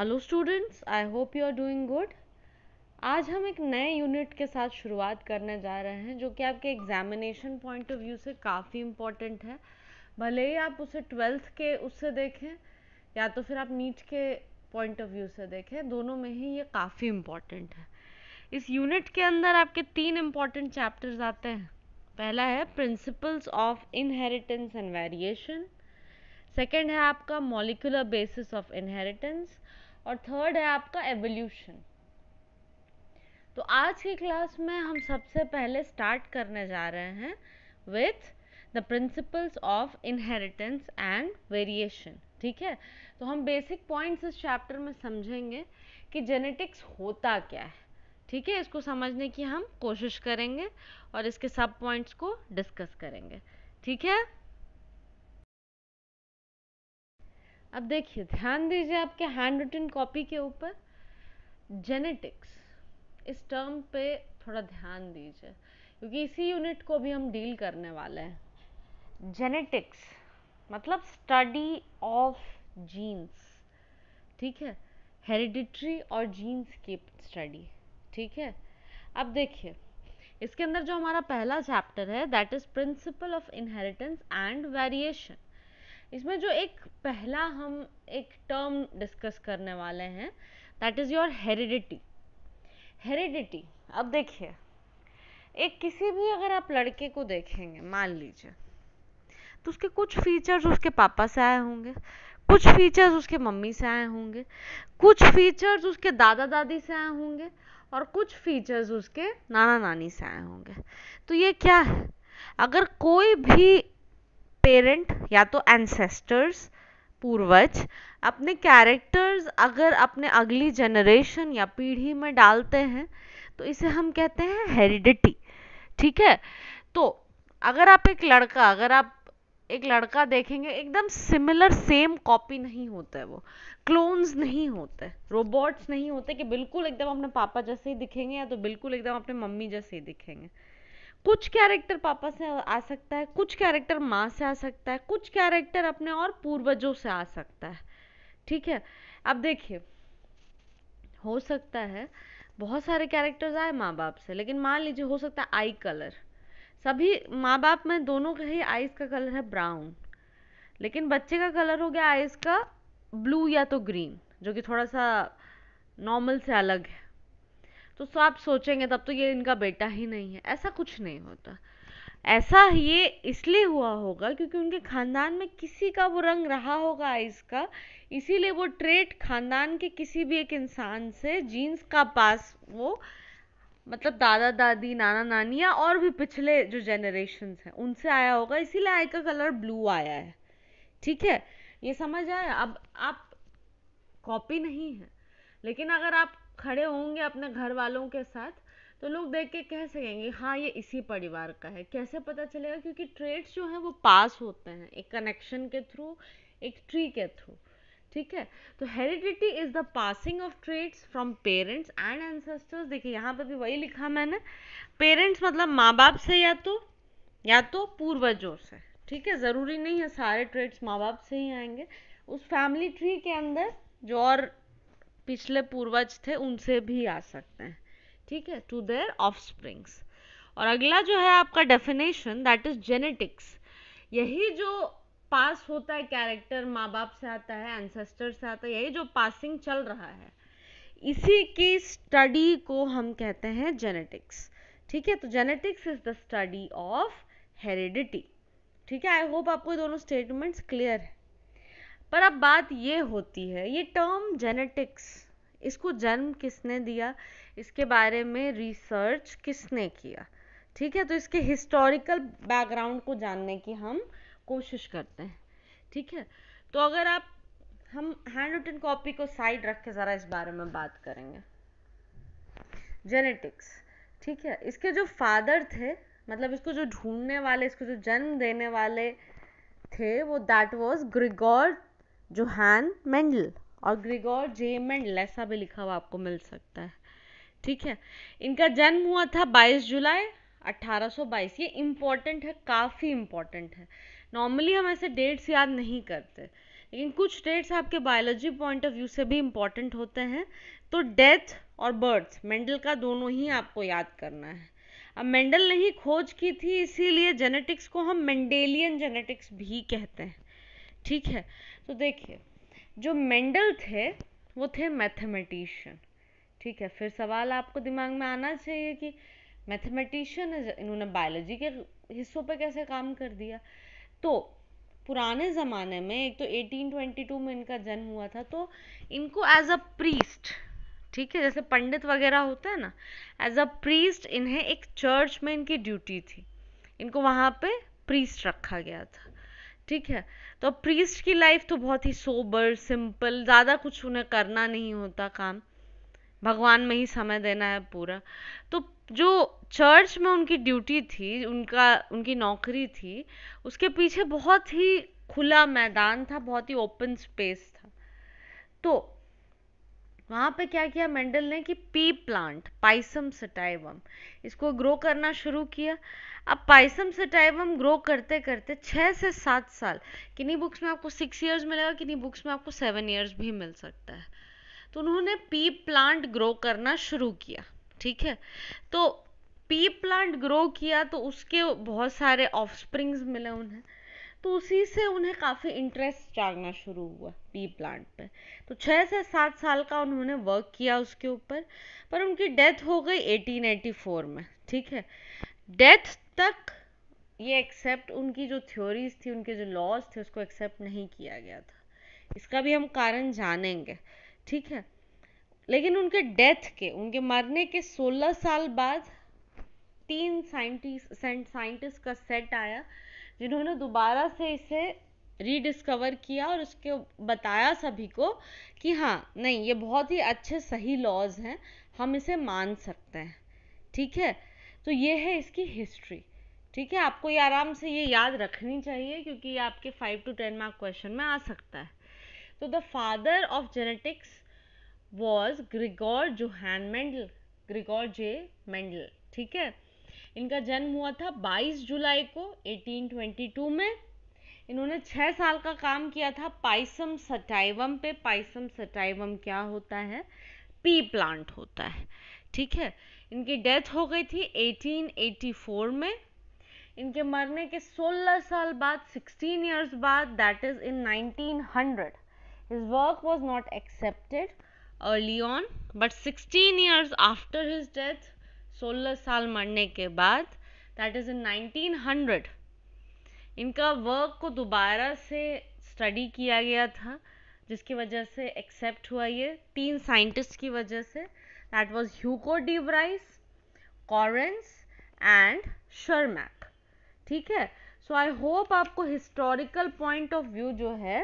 hello students I hope you are doing good आज हम एक नए यूनिट के साथ शुरुआत करने जा रहे हैं जो कि आपके एग्जामिनेशन पॉइंट ऑफ व्यू से काफ़ी इम्पॉर्टेंट है भले ही आप उसे ट्वेल्थ के उससे देखें या तो फिर आप नीट के पॉइंट ऑफ व्यू से देखें दोनों में ही ये काफ़ी इम्पॉर्टेंट है इस यूनिट के अंदर आपके तीन इम्पॉर्टेंट चैप्टर्स आते हैं पहला है principles of inheritance and variation second है आपका मॉलिकुलर बेसिस ऑफ इनहेरिटेंस और थर्ड है आपका एवोल्यूशन तो आज की क्लास में हम सबसे पहले स्टार्ट करने जा रहे हैं with the principles of inheritance and variation ठीक है तो हम बेसिक पॉइंट्स इस चैप्टर में समझेंगे कि जेनेटिक्स होता क्या है ठीक है इसको समझने की हम कोशिश करेंगे और इसके सब पॉइंट्स को डिस्कस करेंगे ठीक है अब देखिए ध्यान दीजिए आपके हैंड रिटन कॉपी के ऊपर जेनेटिक्स इस टर्म पे थोड़ा ध्यान दीजिए क्योंकि इसी यूनिट को भी हम डील करने वाले हैं जेनेटिक्स मतलब स्टडी ऑफ जीन्स ठीक है हेरिडिट्री और जीन्स की स्टडी ठीक है अब देखिए इसके अंदर जो हमारा पहला चैप्टर है that is principle of inheritance and variation इसमें जो एक पहला हम एक टर्म डिस्कस करने वाले हैं that is your heredity heredity अब देखिए एक किसी भी अगर आप लड़के को देखेंगे मान लीजिए तो उसके कुछ फीचर्स उसके पापा से आए होंगे कुछ फीचर्स उसके मम्मी से आए होंगे कुछ फीचर्स उसके दादा दादी से आए होंगे और कुछ फीचर्स उसके नाना नानी से आए होंगे तो ये क्या है अगर कोई भी पेरेंट या तो एंसेस्टर्स पूर्वज अपने कैरेक्टर्स अगर अपने अगली जनरेशन या पीढ़ी में डालते हैं तो इसे हम कहते हैं हेरिडिटी ठीक है तो अगर आप एक लड़का अगर आप एक लड़का देखेंगे एकदम सिमिलर सेम कॉपी नहीं होता है वो क्लोन्स नहीं होते रोबोट्स नहीं होते कि बिल्कुल एकदम अपने पापा जैसे ही दिखेंगे या तो बिल्कुल एकदम अपने मम्मी जैसे ही दिखेंगे कुछ कैरेक्टर पापा से आ सकता है कुछ कैरेक्टर माँ से आ सकता है कुछ कैरेक्टर अपने और पूर्वजों से आ सकता है ठीक है अब देखिए हो सकता है बहुत सारे कैरेक्टर्स आए माँ बाप से लेकिन मान लीजिए हो सकता है आई कलर सभी माँ बाप में दोनों का ही आइज का कलर है ब्राउन लेकिन बच्चे का कलर हो गया आइज का ब्लू या तो ग्रीन जो कि थोड़ा सा नॉर्मल से अलग है तो सो आप सोचेंगे तब तो ये इनका बेटा ही नहीं है ऐसा कुछ नहीं होता ऐसा ये इसलिए हुआ होगा क्योंकि उनके खानदान में किसी का वो रंग रहा होगा आइस का इसीलिए वो ट्रेट खानदान के किसी भी एक इंसान से जीन्स का पास वो मतलब दादा दादी नाना नानी या और भी पिछले जो जनरेशन हैं उनसे आया होगा इसीलिए आई का कलर ब्लू आया है ठीक है ये समझ आया अब आप कॉपी नहीं है लेकिन अगर आप खड़े होंगे अपने घर वालों के साथ तो लोग देख के कह सकेंगे हाँ ये इसी परिवार का है कैसे पता चलेगा क्योंकि ट्रेड्स जो हैं वो पास होते हैं एक कनेक्शन के थ्रू एक ट्री के थ्रू ठीक है तो heredity is the passing of traits from parents and ancestors देखिए यहाँ पर भी वही लिखा मैंने पेरेंट्स मतलब माँ बाप से या तो या तो पूर्वजों से ठीक है ज़रूरी नहीं है सारे ट्रेड्स माँ बाप से ही आएंगे उस फैमिली ट्री के अंदर जो और पिछले पूर्वज थे उनसे भी आ सकते हैं ठीक है टू देयर ऑफ स्प्रिंग्स और अगला जो है आपका डेफिनेशन दैट इज जेनेटिक्स यही जो पास होता है कैरेक्टर माँ बाप से आता है एंसेस्टर से आता है यही जो पासिंग चल रहा है इसी की स्टडी को हम कहते हैं जेनेटिक्स ठीक है तो genetics is the study of heredity ठीक है आई होप आपको दोनों स्टेटमेंट्स क्लियर है पर अब बात ये होती है ये टर्म जेनेटिक्स इसको जन्म किसने दिया इसके बारे में रिसर्च किसने किया ठीक है तो इसके हिस्टोरिकल बैकग्राउंड को जानने की हम कोशिश करते हैं ठीक है तो अगर आप हम हैंड रिटन कॉपी को साइड रख के ज़रा इस बारे में बात करेंगे जेनेटिक्स ठीक है इसके जो फादर थे मतलब इसको जो ढूंढने वाले इसको जो जन्म देने वाले थे वो that was Gregor Johann Mendel और ग्रिगोर जे मेंडल ऐसा भी लिखा हुआ आपको मिल सकता है ठीक है इनका जन्म हुआ था 22 जुलाई 1822 ये इम्पॉर्टेंट है काफ़ी इम्पॉर्टेंट है नॉर्मली हम ऐसे डेट्स याद नहीं करते लेकिन कुछ डेट्स आपके बायोलॉजी पॉइंट ऑफ व्यू से भी इम्पॉर्टेंट होते हैं तो डेथ और बर्थ मेंडल का दोनों ही आपको याद करना है अब मेंडल ने ही खोज की थी इसीलिए जेनेटिक्स को हम मेंडेलियन जेनेटिक्स भी कहते हैं ठीक है तो देखिए जो मेंडल थे वो थे मैथमेटिशियन ठीक है फिर सवाल आपको दिमाग में आना चाहिए कि मैथमेटिशियन इन्होंने बायोलॉजी के हिस्सों पर कैसे काम कर दिया तो पुराने ज़माने में एक तो 1822 में इनका जन्म हुआ था तो इनको एज अ प्रीस्ट ठीक है जैसे पंडित वगैरह होता है ना एज अ प्रीस्ट इन्हें एक चर्च में इनकी ड्यूटी थी इनको वहाँ पे प्रीस्ट रखा गया था ठीक है तो अब प्रीस्ट की लाइफ तो बहुत ही सोबर सिंपल ज़्यादा कुछ उन्हें करना नहीं होता काम भगवान में ही समय देना है पूरा तो जो चर्च में उनकी ड्यूटी थी उनका उनकी नौकरी थी उसके पीछे बहुत ही खुला मैदान था बहुत ही ओपन स्पेस था तो वहाँ पे क्या किया मेंडल ने कि पी प्लांट पाइसम सटाइवम इसको ग्रो करना शुरू किया अब पाइसम सटाइवम ग्रो करते करते छः से सात साल किन्हीं बुक्स में आपको सिक्स ईयर्स मिलेगा किन्नी बुक्स में आपको सेवन ईयर्स भी मिल सकता है तो उन्होंने पी प्लांट ग्रो करना शुरू किया ठीक है तो पी प्लांट ग्रो किया तो उसके बहुत सारे ऑफ मिले उन्हें तो उसी से उन्हें काफ़ी इंटरेस्ट जागना शुरू हुआ पी प्लांट पर तो छः से सात साल का उन्होंने वर्क किया उसके ऊपर पर उनकी डेथ हो गई 1884 में ठीक है डेथ तक ये एक्सेप्ट उनकी जो थ्योरीज थी उनके जो लॉज थे उसको एक्सेप्ट नहीं किया गया था इसका भी हम कारण जानेंगे ठीक है लेकिन उनके डेथ के उनके मरने के 16 साल बाद तीन साइंटिस्ट साइंटिस्ट का सेट आया जिन्होंने दोबारा से इसे रीडिस्कवर किया और उसके बताया सभी को कि हाँ नहीं ये बहुत ही अच्छे सही लॉज हैं हम इसे मान सकते हैं ठीक है तो ये है इसकी हिस्ट्री ठीक है आपको ये आराम से ये याद रखनी चाहिए क्योंकि ये आपके five two ten mark question में आ सकता है तो the father of genetics was Gregor Johann Mendel Gregor J Mendel ठीक है इनका जन्म हुआ था 22 जुलाई को 1822 में इन्होंने छः साल का काम किया था पाइसम सटाइवम पे पाइसम सटाइवम क्या होता है पी प्लांट होता है ठीक है इनकी डेथ हो गई थी 1884 में इनके मरने के 16 साल बाद 16 इयर्स बाद that is in 1900 his work was not accepted early on but 16 years after his death सोलह साल मरने के बाद दैट इज़ इन 1900 इनका वर्क को दोबारा से स्टडी किया गया था जिसकी वजह से एक्सेप्ट हुआ ये तीन साइंटिस्ट की वजह से that was Hugo de Vries Correns and Tschermak ठीक है सो आई होप आपको हिस्टोरिकल पॉइंट ऑफ व्यू जो है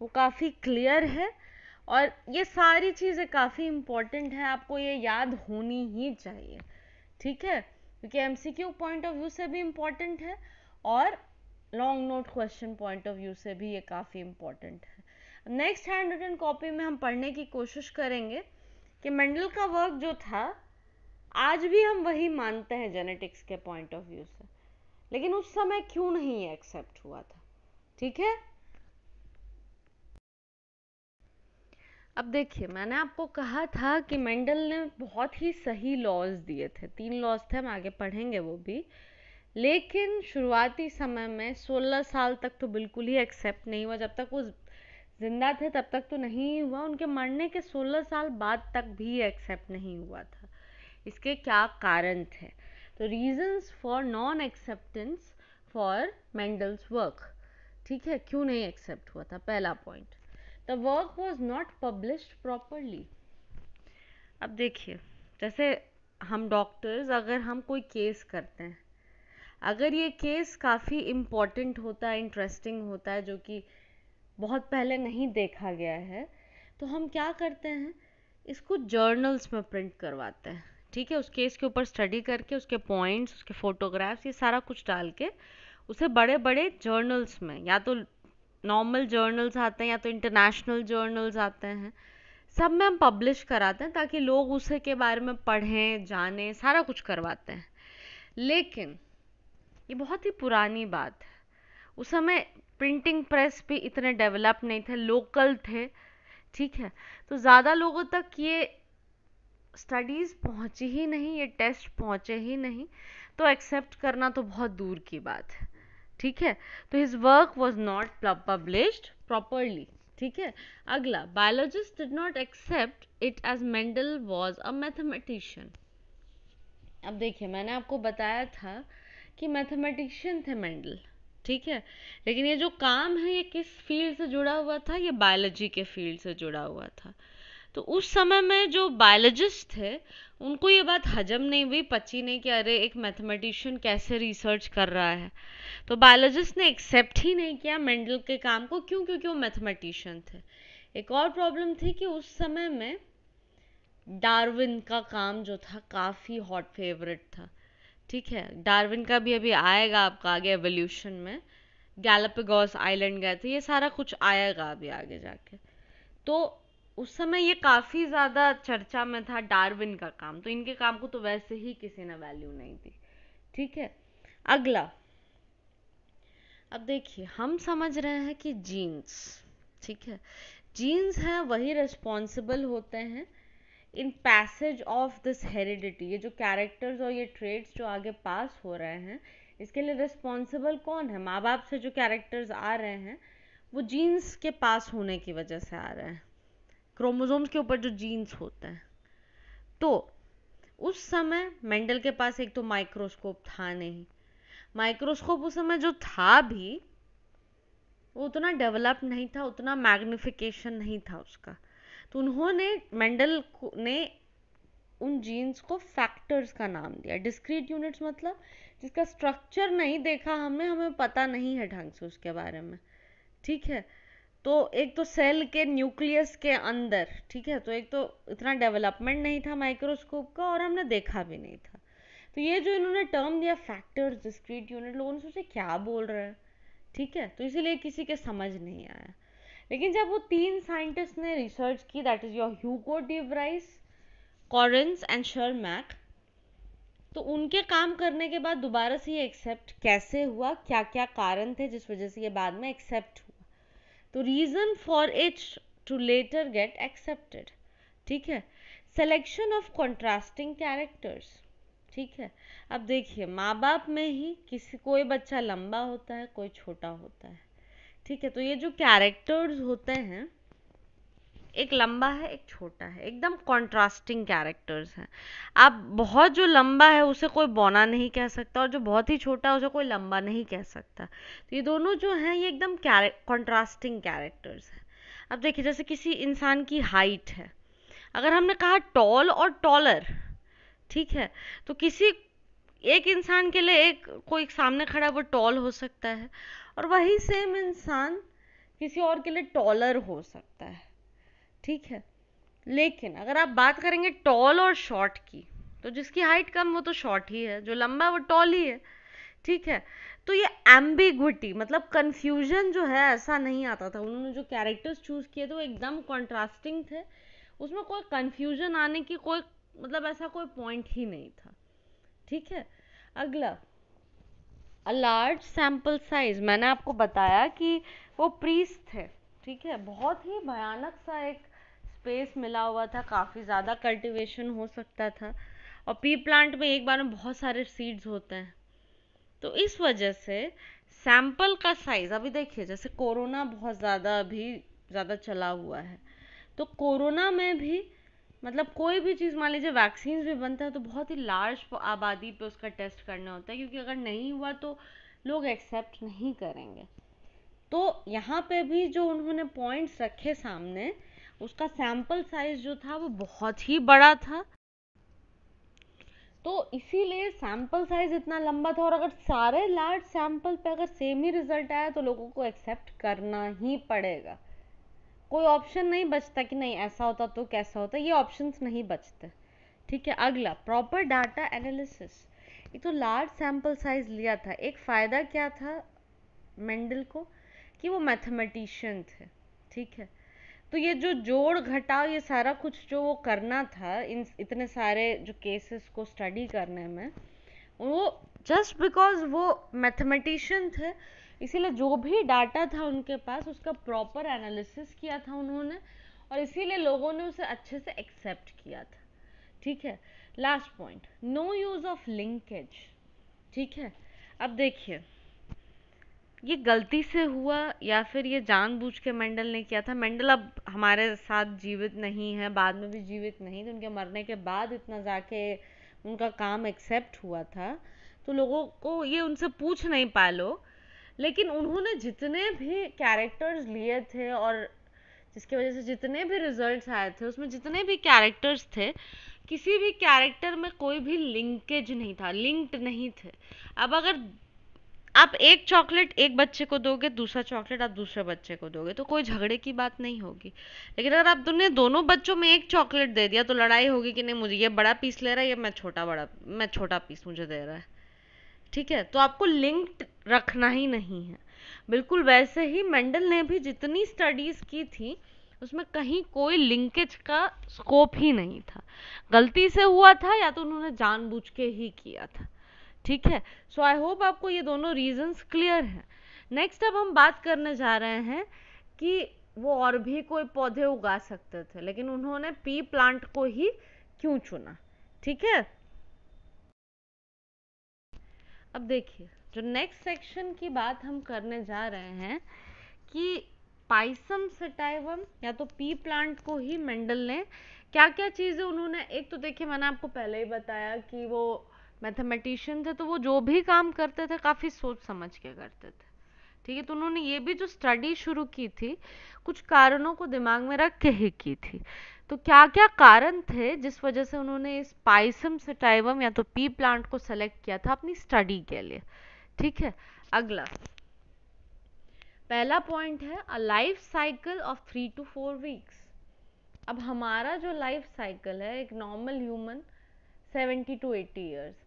वो काफ़ी क्लियर है और ये सारी चीज़ें काफ़ी इम्पोर्टेंट है आपको ये याद होनी ही चाहिए ठीक है क्योंकि एमसीक्यू पॉइंट ऑफ व्यू से भी इम्पॉर्टेंट है और long note question point of view से भी ये काफ़ी इम्पॉर्टेंट है नेक्स्ट हैंड रिटन कॉपी में हम पढ़ने की कोशिश करेंगे कि मेंडल का वर्क जो था आज भी हम वही मानते हैं जेनेटिक्स के पॉइंट ऑफ व्यू से लेकिन उस समय क्यों नहीं एक्सेप्ट हुआ था ठीक है अब देखिए मैंने आपको कहा था कि मेंडल ने बहुत ही सही लॉज दिए थे तीन लॉज थे हम आगे पढ़ेंगे वो भी लेकिन शुरुआती समय में 16 साल तक तो बिल्कुल ही एक्सेप्ट नहीं हुआ जब तक वो जिंदा थे तब तक तो नहीं हुआ उनके मरने के 16 साल बाद तक भी एक्सेप्ट नहीं हुआ था इसके क्या कारण थे तो reasons for non acceptance for Mendel's work ठीक है क्यों नहीं एक्सेप्ट हुआ था पहला point the work was not publish properly अब देखिए जैसे हम डॉक्टर्स अगर हम कोई केस करते हैं अगर ये केस काफ़ी इम्पॉर्टेंट होता है इंटरेस्टिंग होता है जो कि बहुत पहले नहीं देखा गया है तो हम क्या करते हैं इसको जर्नल्स में प्रिंट करवाते हैं ठीक है उस केस के ऊपर स्टडी करके उसके पॉइंट्स उसके फोटोग्राफ्स ये सारा कुछ डाल के उसे बड़े बड़े जर्नल्स में या तो नॉर्मल जर्नल्स आते हैं या तो इंटरनेशनल जर्नल्स आते हैं सब में हम पब्लिश कराते हैं ताकि लोग उसे के बारे में पढ़ें जाने सारा कुछ करवाते हैं लेकिन ये बहुत ही पुरानी बात है उस समय प्रिंटिंग प्रेस भी इतने डेवलप नहीं थे लोकल थे ठीक है तो ज़्यादा लोगों तक ये स्टडीज़ पहुँची ही नहीं ये टेस्ट पहुँचे ही नहीं तो एक्सेप्ट करना तो बहुत दूर की बात है ठीक है तो his work was not published properly ठीक है अगला biologist did not accept it as Mendel was a mathematician अब देखिए मैंने आपको बताया था कि मैथमेटिशियन थे मेंडल ठीक है लेकिन ये जो काम है ये किस फील्ड से जुड़ा हुआ था ये बायोलॉजी के फील्ड से जुड़ा हुआ था तो उस समय में जो बायोलॉजिस्ट थे उनको ये बात हजम नहीं हुई पची नहीं कि अरे एक मैथमेटिशियन कैसे रिसर्च कर रहा है तो बायोलॉजिस्ट ने एक्सेप्ट ही नहीं किया मेंडल के काम को क्यों क्योंकि वो मैथमेटिशियन थे एक और प्रॉब्लम थी कि उस समय में डार्विन का काम जो था काफ़ी हॉट फेवरेट था ठीक है डार्विन का भी अभी आएगा आपका आगे एवोल्यूशन में गैलपगॉस आइलैंड गए थे ये सारा कुछ आएगा अभी आगे जाके तो उस समय ये काफ़ी ज़्यादा चर्चा में था डार्विन का काम तो इनके काम को तो वैसे ही किसी ने वैल्यू नहीं दी ठीक है अगला अब देखिए हम समझ रहे हैं कि जीन्स ठीक है जीन्स हैं वही रिस्पॉन्सिबल होते हैं in passage of this heredity ये जो कैरेक्टर्स और ये ट्रेड्स जो आगे पास हो रहे हैं इसके लिए रिस्पॉन्सिबल कौन है माँ बाप से जो कैरेक्टर्स आ रहे हैं वो जीन्स के पास होने की वजह से आ रहे हैं क्रोमोजोम्स के ऊपर जो जीन्स होते हैं तो उस समय मेंडल के पास एक तो माइक्रोस्कोप था नहीं माइक्रोस्कोप उस समय जो था भी वो उतना डेवलप नहीं था उतना मैग्निफिकेशन नहीं था उसका तो उन्होंने मेंडल ने उन जीन्स को फैक्टर्स का नाम दिया डिस्क्रीट यूनिट्स मतलब जिसका स्ट्रक्चर नहीं देखा हमने हमें पता नहीं है ढंग से उसके बारे में ठीक है तो एक तो सेल के न्यूक्लियस के अंदर ठीक है तो एक तो इतना डेवलपमेंट नहीं था माइक्रोस्कोप का और हमने देखा भी नहीं था तो ये जो इन्होंने टर्म दिया फैक्टर्स डिस्क्रीट यूनिट लोगों ने सोचे क्या बोल रहे हैं ठीक है तो इसीलिए किसी के समझ नहीं आया लेकिन जब वो तीन साइंटिस्ट ने रिसर्च की that is your Hugo de Vries Correns and मैक तो उनके काम करने के बाद दोबारा से ये एक्सेप्ट कैसे हुआ क्या क्या कारण थे जिस वजह से ये बाद में एक्सेप्ट हुआ तो reason for it to later get accepted ठीक है सेलेक्शन ऑफ कॉन्ट्रास्टिंग कैरेक्टर्स ठीक है अब देखिए माँ बाप में ही किसी कोई बच्चा लंबा होता है कोई छोटा होता है ठीक है तो ये जो कैरेक्टर्स होते हैं एक लंबा है एक छोटा है एकदम कॉन्ट्रास्टिंग कैरेक्टर्स हैं आप बहुत जो लंबा है उसे कोई बौना नहीं कह सकता और जो बहुत ही छोटा है उसे कोई लंबा नहीं कह सकता तो ये दोनों जो हैं ये एकदम कॉन्ट्रास्टिंग कैरेक्टर्स हैं अब देखिए जैसे किसी इंसान की हाइट है अगर हमने कहा टॉल और टॉलर ठीक है तो किसी एक इंसान के लिए एक कोई सामने खड़ा वो टॉल हो सकता है और वही सेम इंसान किसी और के लिए टॉलर हो सकता है ठीक है लेकिन अगर आप बात करेंगे टॉल और शॉर्ट की तो जिसकी हाइट कम वो तो शॉर्ट ही है जो लंबा वो टॉल ही है ठीक है तो ये एम्बिगुटी मतलब कंफ्यूजन जो है ऐसा नहीं आता था उन्होंने जो कैरेक्टर्स चूज किए थे वो एकदम कॉन्ट्रास्टिंग थे उसमें कोई कंफ्यूजन आने की कोई मतलब ऐसा कोई पॉइंट ही नहीं था ठीक है अगला अ लार्ज सैम्पल साइज मैंने आपको बताया कि वो प्रीस थे ठीक है बहुत ही भयानक सा एक स्पेस मिला हुआ था काफ़ी ज़्यादा कल्टीवेशन हो सकता था और पी प्लांट में एक बार में बहुत सारे सीड्स होते हैं तो इस वजह से सैंपल का साइज़ अभी देखिए जैसे कोरोना बहुत ज़्यादा अभी ज़्यादा चला हुआ है तो कोरोना में भी मतलब कोई भी चीज़ मान लीजिए वैक्सीन भी बनता है तो बहुत ही लार्ज आबादी पे उसका टेस्ट करना होता है क्योंकि अगर नहीं हुआ तो लोग एक्सेप्ट नहीं करेंगे तो यहाँ पे भी जो उन्होंने पॉइंट्स रखे सामने उसका सैम्पल साइज जो था वो बहुत ही बड़ा था तो इसीलिए सैम्पल साइज इतना लंबा था और अगर सारे लार्ज सैम्पल पे अगर सेम ही रिजल्ट आया तो लोगों को एक्सेप्ट करना ही पड़ेगा कोई ऑप्शन नहीं बचता कि नहीं ऐसा होता तो कैसा होता ये ऑप्शंस नहीं बचते ठीक है अगला प्रॉपर डाटा एनालिसिस एक तो लार्ज सैम्पल साइज लिया था एक फ़ायदा क्या था मेंडल को कि वो मैथमेटिशियन थे ठीक है तो ये जो जोड़ घटाव ये सारा कुछ जो वो करना था इन इतने सारे जो केसेस को स्टडी करने में वो जस्ट बिकॉज वो मैथमेटिशियन थे इसीलिए जो भी डाटा था उनके पास उसका प्रॉपर एनालिसिस किया था उन्होंने और इसीलिए लोगों ने उसे अच्छे से एक्सेप्ट किया था ठीक है last point no use of linkage ठीक है अब देखिए ये गलती से हुआ या फिर ये जानबूझ के मेंडल ने किया था मेंडल अब हमारे साथ जीवित नहीं है बाद में भी जीवित नहीं तो उनके मरने के बाद इतना जाके उनका काम एक्सेप्ट हुआ था तो लोगों को ये उनसे पूछ नहीं पाए लोग लेकिन उन्होंने जितने भी कैरेक्टर्स लिए थे और जिसकी वजह से जितने भी रिजल्ट्स आए थे उसमें जितने भी कैरेक्टर्स थे किसी भी कैरेक्टर में कोई भी लिंकेज नहीं था लिंक्ड नहीं थे अब अगर आप एक चॉकलेट एक बच्चे को दोगे दूसरा चॉकलेट आप दूसरे बच्चे को दोगे तो कोई झगड़े की बात नहीं होगी लेकिन अगर आप तुमने दोनों बच्चों में एक चॉकलेट दे दिया तो लड़ाई होगी कि नहीं मुझे ये बड़ा पीस ले रहा है या मैं छोटा बड़ा मैं छोटा पीस मुझे दे रहा है ठीक है तो आपको लिंक्ड रखना ही नहीं है बिल्कुल वैसे ही मेंडल ने भी जितनी स्टडीज की थी उसमें कहीं कोई लिंकेज का स्कोप ही नहीं था गलती से हुआ था या तो उन्होंने जानबूझ के ही किया था ठीक है सो आई होप आपको ये दोनों रीजंस क्लियर हैं नेक्स्ट अब हम बात करने जा रहे हैं कि वो और भी कोई पौधे उगा सकते थे लेकिन उन्होंने पी प्लांट को ही क्यों चुना ठीक है अब देखिए जो नेक्स्ट सेक्शन की बात हम करने जा रहे हैं कि पाइसम सटाइवम या तो पी प्लांट को ही मेंडल ने क्या क्या चीज़ें उन्होंने एक तो देखिए मैंने आपको पहले ही बताया कि वो मैथमेटिशियन थे तो वो जो भी काम करते थे काफ़ी सोच समझ के करते थे ठीक है तो उन्होंने ये भी जो स्टडी शुरू की थी कुछ कारणों को दिमाग में रख के ही की थी तो क्या क्या कारण थे जिस वजह से उन्होंने इस पाइसम सटाइवम या तो पी प्लांट को सेलेक्ट किया था अपनी स्टडी के लिए ठीक है अगला पहला पॉइंट है a life cycle of three to four weeks अब हमारा जो लाइफ साइकिल है एक normal human seventy to eighty years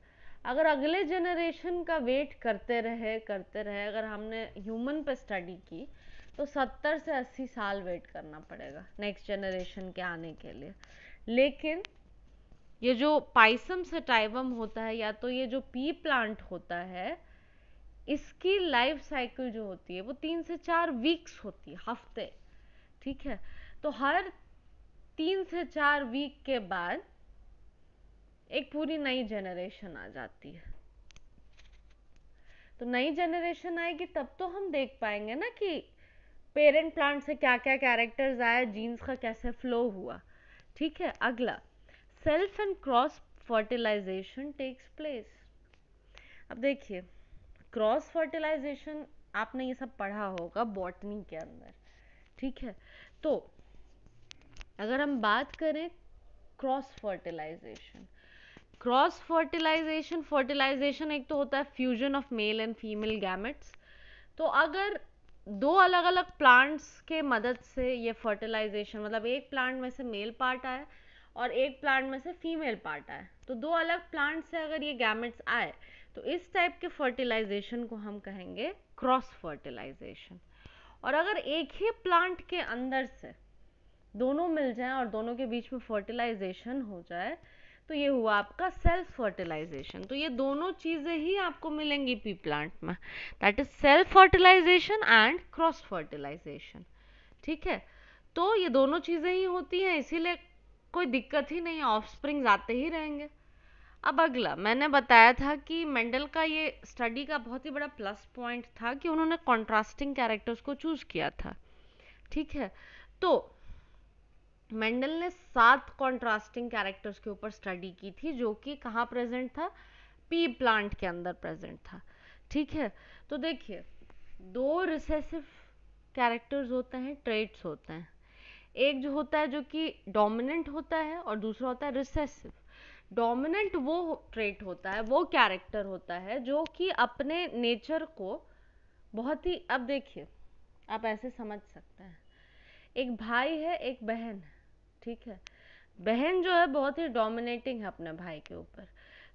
अगर अगले जनरेशन का वेट करते रहे करते रहे अगर हमने ह्यूमन पर स्टडी की तो 70 से 80 साल वेट करना पड़ेगा नेक्स्ट जनरेशन के आने के लिए लेकिन ये जो पाइसम सटाइवम होता है या तो ये जो पी प्लांट होता है इसकी लाइफ साइकिल जो होती है वो तीन से चार वीक्स होती है हफ्ते ठीक है तो हर तीन से चार वीक के बाद एक पूरी नई जनरेशन आ जाती है तो नई जनरेशन आएगी तब तो हम देख पाएंगे ना कि पेरेंट प्लांट से क्या क्या कैरेक्टर्स आया जीन्स का कैसे फ्लो हुआ ठीक है अगला self and cross fertilization takes place अब देखिए क्रॉस फर्टिलाइजेशन आपने ये सब पढ़ा होगा बॉटनी के अंदर ठीक है तो अगर हम बात करें cross fertilization cross fertilization fertilization एक तो होता है fusion of male and female gametes तो अगर दो अलग अलग प्लांट्स के मदद से ये फर्टिलाइजेशन मतलब एक प्लांट में से मेल पार्ट आए और एक प्लांट में से फीमेल पार्ट आए तो दो अलग प्लांट से अगर ये गैमेट्स आए तो इस टाइप के फर्टिलाइजेशन को हम कहेंगे क्रॉस फर्टिलाइजेशन और अगर एक ही प्लांट के अंदर से दोनों मिल जाएं और दोनों के बीच में फर्टिलाइजेशन हो जाए तो ये हुआ आपका सेल्फ फर्टिलाइजेशन तो ये दोनों चीज़ें ही आपको मिलेंगी पी प्लांट में that is self fertilization and cross fertilization ठीक है तो ये दोनों चीज़ें ही होती हैं इसीलिए कोई दिक्कत ही नहीं ऑफ ऑफस्प्रिंग्स आते ही रहेंगे अब अगला मैंने बताया था कि मेंडल का ये स्टडी का बहुत ही बड़ा प्लस पॉइंट था कि उन्होंने कॉन्ट्रास्टिंग कैरेक्टर्स को चूज़ किया था ठीक है तो मेंडल ने सात कॉन्ट्रास्टिंग कैरेक्टर्स के ऊपर स्टडी की थी जो कि कहाँ प्रेजेंट था पी प्लांट के अंदर प्रेजेंट था ठीक है तो देखिए दो रिसेसिव कैरेक्टर्स होते हैं ट्रेट्स होते हैं एक जो होता है जो कि डोमिनेंट होता है और दूसरा होता है रिसेसिव डोमिनेंट वो ट्रेट होता है वो कैरेक्टर होता है जो कि अपने नेचर को बहुत ही अब देखिए आप ऐसे समझ सकते हैं एक भाई है एक बहन है ठीक है बहन जो है बहुत ही डोमिनेटिंग है अपने भाई के ऊपर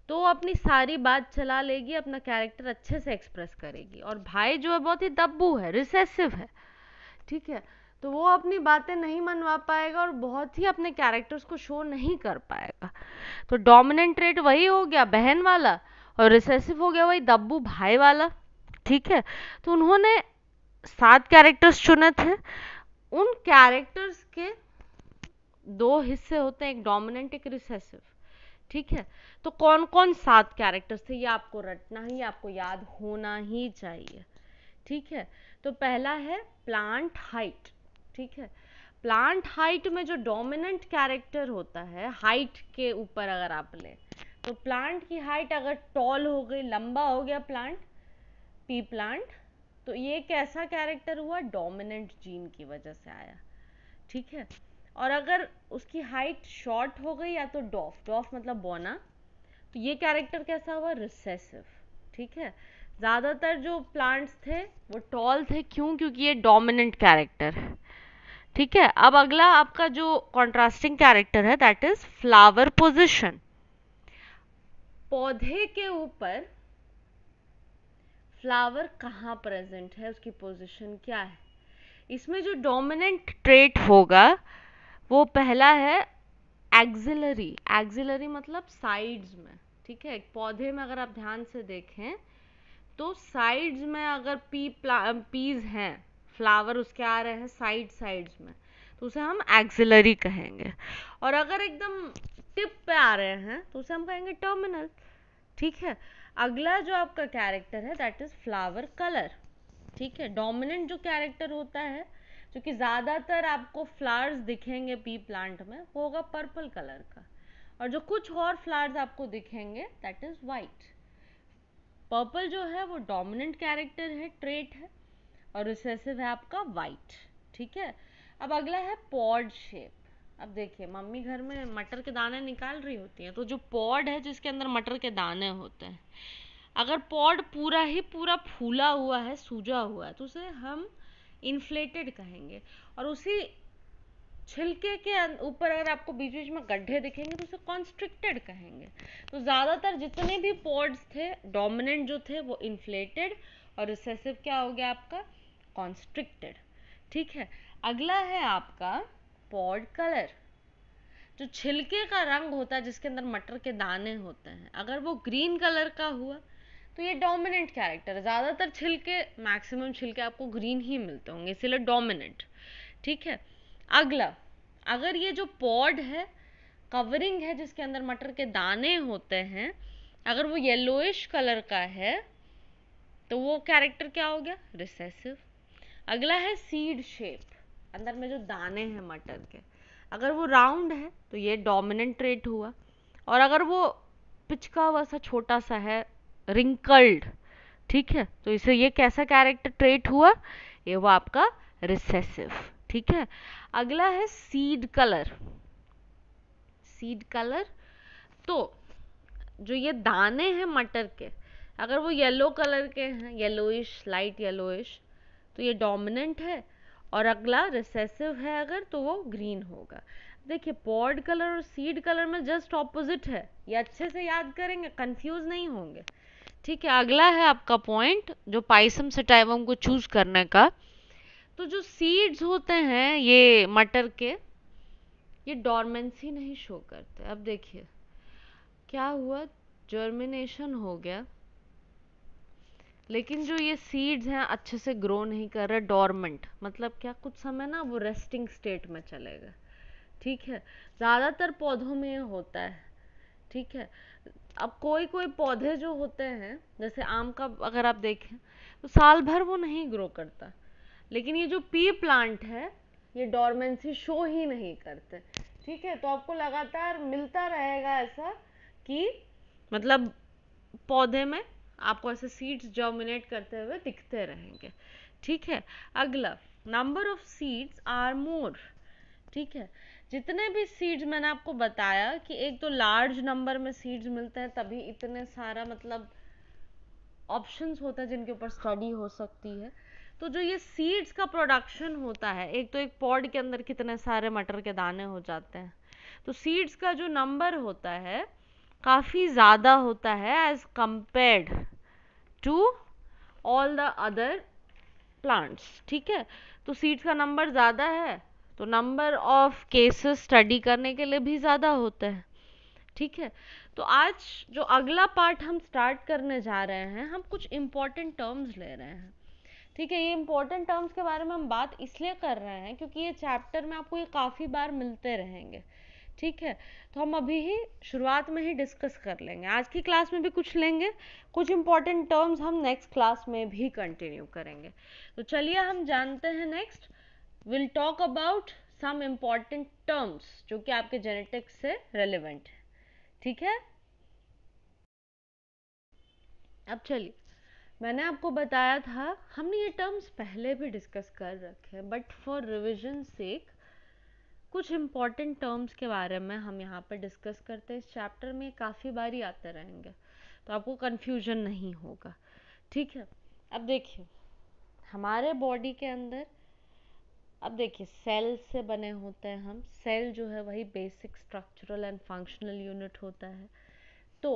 तो अपनी सारी बात चला लेगी अपना कैरेक्टर अच्छे से एक्सप्रेस करेगी और भाई जो है बहुत ही दब्बू है रिसेसिव है ठीक है तो वो अपनी बातें नहीं मनवा पाएगा और बहुत ही अपने कैरेक्टर्स को शो नहीं कर पाएगा तो डोमिनेंट ट्रेट वही हो गया बहन वाला और रिसेसिव हो गया वही दब्बू भाई वाला ठीक है तो उन्होंने सात कैरेक्टर्स चुने थे उन कैरेक्टर्स के दो हिस्से होते हैं एक डोमिनेंट एक रिसेसिव ठीक है तो कौन कौन सात कैरेक्टर्स थे ये आपको रटना ही आपको याद होना ही चाहिए ठीक है तो पहला है प्लांट हाइट ठीक है प्लांट हाइट में जो डोमिनेंट कैरेक्टर होता है हाइट के ऊपर अगर आप ले तो प्लांट की हाइट अगर टॉल हो गई लंबा हो गया प्लांट पी प्लांट तो ये कैसा कैरेक्टर हुआ डोमिनेंट जीन की वजह से आया ठीक है और अगर उसकी हाइट शॉर्ट हो गई या तो डॉफ डॉफ मतलब बोना तो ये कैरेक्टर कैसा हुआ रिसेसिव ठीक है ज़्यादातर जो प्लांट्स थे वो टॉल थे क्यों क्योंकि ये डोमिनेंट कैरेक्टर ठीक है अब अगला आपका जो कॉन्ट्रास्टिंग कैरेक्टर है दैट इज फ्लावर पोजिशन पौधे के ऊपर फ्लावर कहाँ प्रेजेंट है उसकी पोजिशन क्या है इसमें जो डोमिनेंट ट्रेट होगा वो पहला है एक्जिलरी एक्जिलरी मतलब साइड्स में ठीक है पौधे में अगर आप ध्यान से देखें तो साइड्स में अगर पी पीज हैं फ्लावर उसके आ रहे हैं साइड साइड्स में तो उसे हम एक्सिलरी कहेंगे और अगर एकदम टिप पे आ रहे हैं तो उसे हम कहेंगे टर्मिनल ठीक है अगला जो आपका कैरेक्टर है दैट इज फ्लावर कलर ठीक है डोमिनेंट जो कैरेक्टर होता है क्योंकि ज़्यादातर आपको फ्लावर्स दिखेंगे पी प्लांट में वो होगा पर्पल कलर का और जो कुछ और फ्लावर्स आपको दिखेंगे दैट इज़ वाइट पर्पल जो है वो डोमिनेंट कैरेक्टर है ट्रेट है और रिसेसिव है आपका वाइट ठीक है अब अगला है पॉड शेप अब देखिए मम्मी घर में मटर के दाने निकाल रही होती हैं तो जो पॉड है जिसके अंदर मटर के दाने होते हैं अगर पॉड पूरा ही पूरा फूला हुआ है सूजा हुआ है तो उसे हम इन्फ्लेटेड कहेंगे और उसी छिलके के अं-, ऊपर अगर आपको बीच बीच में गड्ढे दिखेंगे तो उसे कॉन्स्ट्रिक्टेड कहेंगे तो ज़्यादातर जितने भी पॉड्स थे डोमिनेंट जो थे वो इन्फ्लेटेड और रिसेसिव क्या हो गया आपका कॉन्स्ट्रिक्टेड ठीक है अगला है आपका पॉड कलर जो छिलके का रंग होता है जिसके अंदर मटर के दाने होते हैं अगर वो ग्रीन कलर का हुआ तो ये डोमिनेंट कैरेक्टर है ज़्यादातर छिलके मैक्सिमम छिलके आपको ग्रीन ही मिलते होंगे इसीलिए डोमिनेंट ठीक है अगला अगर ये जो पॉड है कवरिंग है जिसके अंदर मटर के दाने होते हैं अगर वो येलोइश कलर का है तो वो कैरेक्टर क्या हो गया रिसेसिव अगला है सीड शेप अंदर में जो दाने हैं मटर के अगर वो राउंड है तो ये डोमिनेंट ट्रेट हुआ और अगर वो पिचका हुआ सा छोटा सा है रिंकल्ड ठीक है तो इसे ये कैसा कैरेक्टर ट्रेट हुआ ये वो आपका रिसेसिव ठीक है अगला है सीड कलर सीड कलर तो जो ये दाने हैं मटर के अगर वो येलो कलर के हैं येलोइश लाइट येलोइश तो ये डोमिनेंट है और अगला रिसेसिव है अगर तो वो ग्रीन होगा देखिए पॉड कलर और सीड कलर में जस्ट ऑपोजिट है ये अच्छे से याद करेंगे कंफ्यूज नहीं होंगे ठीक है अगला है आपका पॉइंट जो पाइसम सटाइवम को चूज करने का तो जो सीड्स होते हैं ये मटर के ये डॉर्मेंसी नहीं शो करते अब देखिए क्या हुआ जर्मिनेशन हो गया लेकिन जो ये सीड्स हैं अच्छे से ग्रो नहीं कर रहे डॉर्मेंट मतलब क्या कुछ समय ना वो रेस्टिंग स्टेट में चलेगा ठीक है ज़्यादातर पौधों में होता है ठीक है अब कोई कोई पौधे जो होते हैं जैसे आम का अगर आप देखें तो साल भर वो नहीं ग्रो करता लेकिन ये जो पी प्लांट है ये डोरमेंसी शो ही नहीं करते ठीक है तो आपको लगातार मिलता रहेगा ऐसा कि मतलब पौधे में आपको ऐसे सीड्स जर्मिनेट करते हुए दिखते रहेंगे ठीक है अगला number of seeds are more ठीक है जितने भी सीड्स मैंने आपको बताया कि एक तो लार्ज नंबर में सीड्स मिलते हैं तभी इतने सारा मतलब ऑप्शंस होता है जिनके ऊपर स्टडी हो सकती है तो जो ये सीड्स का प्रोडक्शन होता है एक तो एक पॉड के अंदर कितने सारे मटर के दाने हो जाते हैं तो सीड्स का जो नंबर होता है काफ़ी ज़्यादा होता है as compared to all the other plants ठीक है तो सीड्स का नंबर ज़्यादा है तो नंबर ऑफ केसेस स्टडी करने के लिए भी ज़्यादा होता है ठीक है तो आज जो अगला पार्ट हम स्टार्ट करने जा रहे हैं हम कुछ इम्पोर्टेंट टर्म्स ले रहे हैं ठीक है ये इम्पोर्टेंट टर्म्स के बारे में हम बात इसलिए कर रहे हैं क्योंकि ये चैप्टर में आपको ये काफ़ी बार मिलते रहेंगे ठीक है तो हम अभी ही शुरुआत में ही डिस्कस कर लेंगे आज की क्लास में भी कुछ लेंगे कुछ इम्पोर्टेंट टर्म्स हम नेक्स्ट क्लास में भी कंटिन्यू करेंगे तो चलिए हम जानते हैं next will talk about some important terms जो कि आपके जेनेटिक्स से रेलिवेंट है ठीक है अब चलिए मैंने आपको बताया था हमने ये टर्म्स पहले भी डिस्कस कर रखे हैं बट फॉर रिविजन सेक कुछ इम्पॉर्टेंट टर्म्स के बारे में हम यहाँ पर डिस्कस करते हैं इस चैप्टर में काफ़ी बारी आते रहेंगे तो आपको कन्फ्यूजन नहीं होगा ठीक है अब देखिए हमारे बॉडी के अंदर अब देखिए सेल से बने होते हैं हम सेल जो है वही basic structural and functional unit होता है तो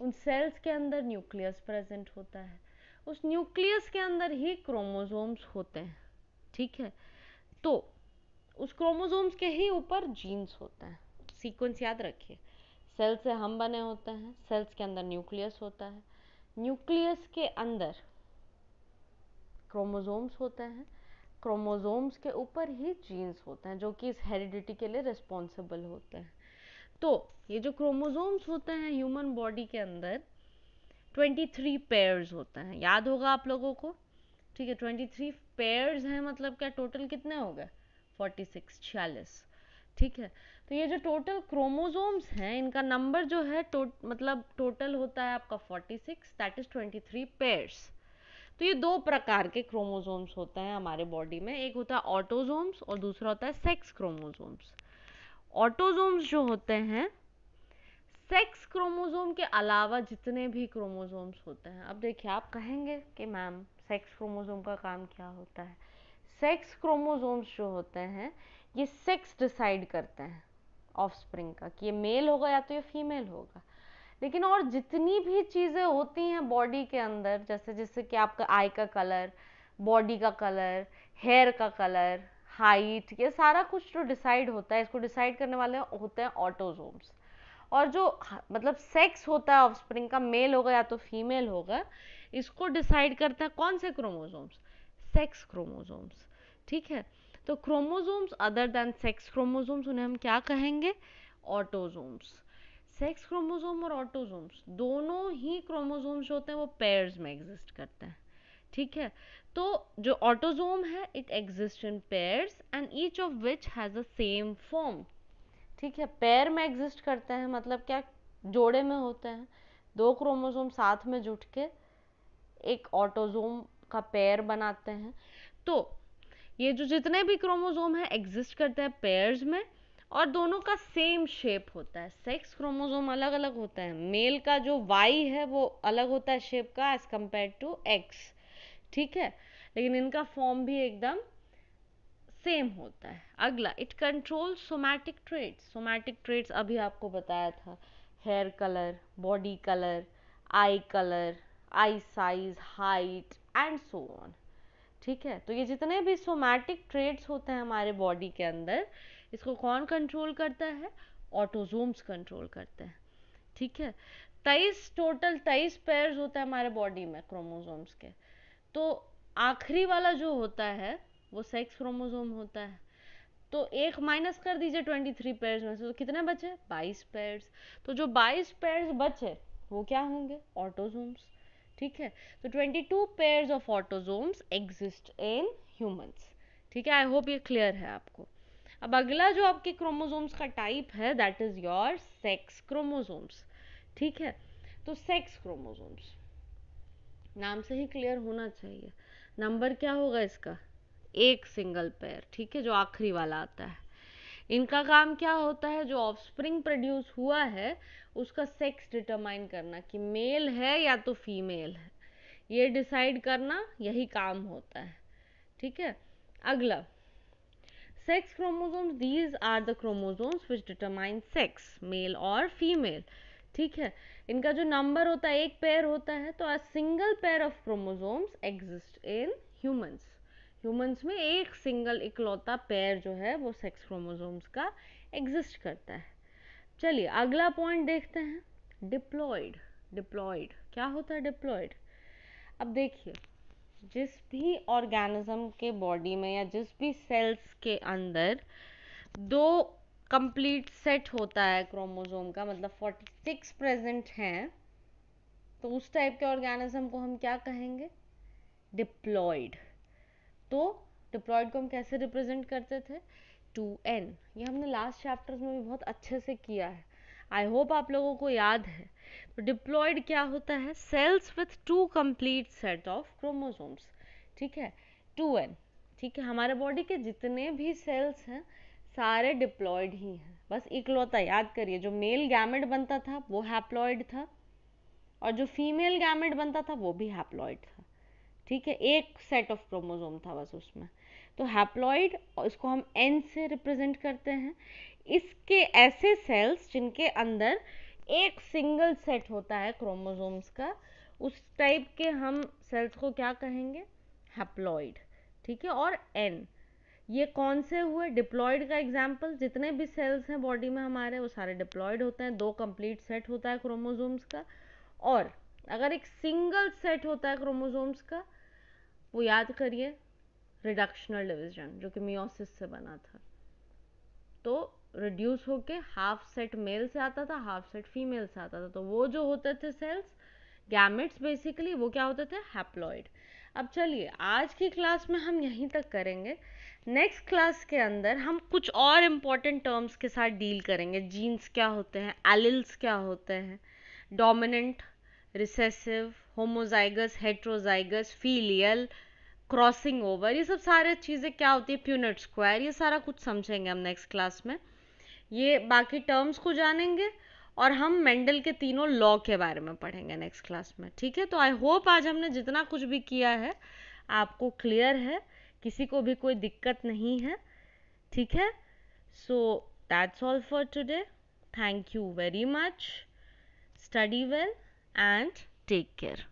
उन सेल्स के अंदर न्यूक्लियस प्रेजेंट होता है उस न्यूक्लियस के अंदर ही क्रोमोसोम्स होते हैं ठीक है तो उस क्रोमोसोम्स के ही ऊपर जीन्स होते हैं सीक्वेंस याद रखिए सेल से हम बने होते हैं सेल्स के अंदर न्यूक्लियस होता है न्यूक्लियस के अंदर क्रोमोसोम्स होते हैं क्रोमोजोम्स के ऊपर ही जीन्स होते हैं जो कि इस हेरिडिटी के लिए रिस्पॉन्सिबल होते हैं तो ये जो क्रोमोजोम्स होते हैं ह्यूमन बॉडी के अंदर 23 पेयर्स होते हैं याद होगा आप लोगों को ठीक है 23 पेयर्स हैं मतलब क्या टोटल कितने हो गए 46 छियालीस ठीक है तो ये जो टोटल क्रोमोजोम्स हैं इनका नंबर जो है टो, मतलब टोटल होता है आपका 46 दैट इज 23 पेयर्स तो ये दो प्रकार के क्रोमोजोम्स होते हैं हमारे बॉडी में एक होता है ऑटोजोम्स और दूसरा होता है सेक्स क्रोमोजोम्स ऑटोजोम्स जो होते हैं सेक्स क्रोमोजोम के अलावा जितने भी क्रोमोजोम्स होते हैं अब देखिए आप कहेंगे कि मैम सेक्स क्रोमोजोम का काम क्या होता है सेक्स क्रोमोजोम्स जो होते हैं ये सेक्स डिसाइड करते हैं ऑफस्प्रिंग का कि ये मेल होगा या तो ये फीमेल होगा लेकिन और जितनी भी चीज़ें होती हैं बॉडी के अंदर जैसे जैसे कि आपका आई का कलर बॉडी का कलर हेयर का कलर हाइट ये सारा कुछ जो डिसाइड होता है इसको डिसाइड करने वाले होते हैं ऑटोजोम्स और जो मतलब सेक्स होता है ऑफस्प्रिंग का मेल होगा या तो फीमेल होगा इसको डिसाइड करता है कौन से क्रोमोजोम्स सेक्स क्रोमोजोम्स ठीक है तो chromosomes other than sex chromosomes उन्हें हम क्या कहेंगे ऑटोजोम्स सेक्स क्रोमोसोम और ऑटोसोम्स दोनों ही क्रोमोसोम्स होते हैं वो पेयर्स में एग्जिस्ट करते हैं ठीक है तो जो ऑटोजोम है it exist in pairs and each of which has a same form ठीक है पेयर में एग्जिस्ट करते हैं मतलब क्या जोड़े में होते हैं दो क्रोमोसोम साथ में जुट के एक ऑटोजोम का पेयर बनाते हैं तो ये जो जितने भी क्रोमोसोम है एग्जिस्ट करते हैं पेयर्स में और दोनों का सेम शेप होता है सेक्स क्रोमोजोम अलग अलग होता है मेल का जो वाई है वो अलग होता है शेप का एज कम्पेयर टू एक्स ठीक है लेकिन इनका फॉर्म भी एकदम सेम होता है अगला it control somatic traits somatic traits अभी आपको बताया था hair colour body colour eye colour eye size height and so on ठीक है तो ये जितने भी सोमैटिक ट्रेड्स होते हैं हमारे बॉडी के अंदर इसको कौन कंट्रोल करता है ऑटोजोम्स कंट्रोल करते हैं ठीक है तेईस टोटल तेईस पेयर होता है हमारे बॉडी में क्रोमोजोम्स के तो आखिरी वाला जो होता है वो सेक्स क्रोमोजोम होता है तो एक माइनस कर दीजिए ट्वेंटी थ्री पेयर्स में से तो कितने बचे बाईस पेयर्स तो जो बाईस पेयर्स बचे वो क्या होंगे ऑटोजोम्स ठीक है तो twenty two pairs of autosomes exist in humans ठीक है आई होप ये क्लियर है आपको अब अगला जो आपके क्रोमोजोम्स का टाइप है that is your sex chromosomes ठीक है तो सेक्स क्रोमोजोम्स नाम से ही क्लियर होना चाहिए नंबर क्या होगा इसका एक सिंगल पैर ठीक है जो आखिरी वाला आता है इनका काम क्या होता है जो ऑफस्प्रिंग प्रोड्यूस हुआ है उसका सेक्स डिटरमाइन करना कि मेल है या तो फीमेल है ये डिसाइड करना यही काम होता है ठीक है अगला sex chromosomes these are the chromosomes which determine sex male or female ठीक है इनका जो नंबर होता है एक पेयर होता है तो a single pair of chromosomes exist in humans humans में एक सिंगल इकलौता पेयर जो है वो सेक्स क्रोमोसोम्स का एग्जिस्ट करता है चलिए अगला पॉइंट देखते हैं डिप्लॉयड डिप्लॉयड क्या होता है डिप्लॉयड अब देखिए जिस भी ऑर्गेनिज्म के बॉडी में या जिस भी सेल्स के अंदर दो कंप्लीट सेट होता है क्रोमोसोम का मतलब 46 प्रेजेंट हैं तो उस टाइप के ऑर्गेनिज्म को हम क्या कहेंगे डिप्लॉयड तो डिप्लॉयड को हम कैसे रिप्रेजेंट करते थे टू एन ये हमने लास्ट चैप्टर्स में भी बहुत अच्छे से किया है आई होप आप लोगों को याद है डिप्लॉयड क्या होता है cells with two complete set of chromosomes ठीक है टू एन ठीक है हमारे बॉडी के जितने भी सेल्स हैं सारे डिप्लॉयड ही हैं बस इकलौता याद करिए जो मेल गैमेट बनता था वो हैप्लॉयड था और जो फीमेल गैमेट बनता था वो भी हैप्लॉयड था ठीक है एक सेट ऑफ क्रोमोजोम था बस उसमें तो हैप्लॉयड इसको हम एन से रिप्रेजेंट करते हैं इसके ऐसे सेल्स जिनके अंदर एक सिंगल सेट होता है क्रोमोसोम्स का उस टाइप के हम सेल्स को क्या कहेंगे हैप्लॉइड ठीक है और एन ये कौन से हुए डिप्लॉयड का एग्जाम्पल जितने भी सेल्स हैं बॉडी में हमारे वो सारे डिप्लॉयड होते हैं दो कंप्लीट सेट होता है क्रोमोसोम्स का और अगर एक सिंगल सेट होता है क्रोमोसोम्स का वो याद करिए रिडक्शनल डिविजन जो कि मियोसिस से बना था तो रिड्यूस होके हाफ सेट मेल से आता था हाफ सेट फीमेल से आता था तो वो जो होते थे सेल्स गैमेट्स बेसिकली वो क्या होते थे हैप्लॉयड अब चलिए आज की क्लास में हम यहीं तक करेंगे नेक्स्ट क्लास के अंदर हम कुछ और इम्पॉर्टेंट टर्म्स के साथ डील करेंगे जीन्स क्या होते हैं एलिल्स क्या होते हैं dominant recessive homozygous heterozygous filial crossing over ये सब सारे चीज़ें क्या होती है प्यूनिट स्क्वायर ये सारा कुछ समझेंगे हम नेक्स्ट क्लास में ये बाकी टर्म्स को जानेंगे और हम मेंडल के तीनों लॉ के बारे में पढ़ेंगे नेक्स्ट क्लास में ठीक है तो आई होप आज हमने जितना कुछ भी किया है आपको क्लियर है किसी को भी कोई दिक्कत नहीं है ठीक है so that's all for today thank you very much study well and take care